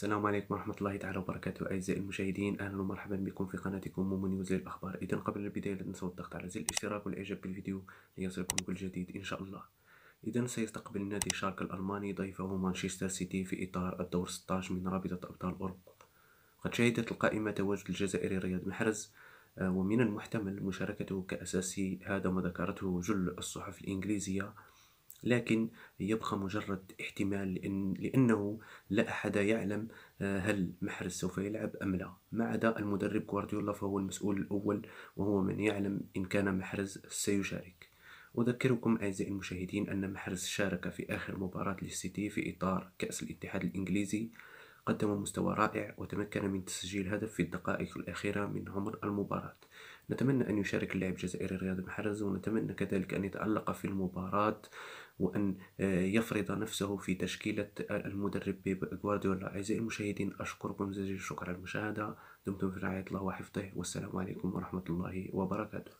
السلام عليكم ورحمة الله تعالى وبركاته أعزائي المشاهدين أهلا ومرحبا بكم في قناتكم مومو نيوز للأخبار إذا قبل البداية لا تنسوا الضغط على زر الاشتراك والإعجاب بالفيديو ليصلكم كل جديد إن شاء الله إذا سيستقبل النادي شارك الألماني ضيفه مانشستر سيتي في إطار الدور 16 من رابطة أبطال أوروبا قد شهدت القائمة تواجد الجزائري رياض محرز آه، ومن المحتمل مشاركته كأساسي هذا ما ذكرته جل الصحف الإنجليزية لكن يبقى مجرد احتمال لأن لأنه لا أحد يعلم آه، هل محرز سوف يلعب أم لا ما عدا المدرب غوارديولا فهو المسؤول الأول وهو من يعلم إن كان محرز سيشارك أذكركم أعزائي المشاهدين أن محرز شارك في آخر مباراة للسيتي في إطار كأس الاتحاد الإنجليزي قدم مستوى رائع وتمكن من تسجيل هدف في الدقائق الأخيرة من عمر المباراة نتمنى أن يشارك اللاعب الجزائري رياض محرز ونتمنى كذلك أن يتألق في المباراة وأن آه، يفرض نفسه في تشكيلة المدرب بيب غوارديولا أعزائي المشاهدين أشكركم جزيل الشكر على المشاهدة دمتم في رعاية الله وحفظه والسلام عليكم ورحمة الله وبركاته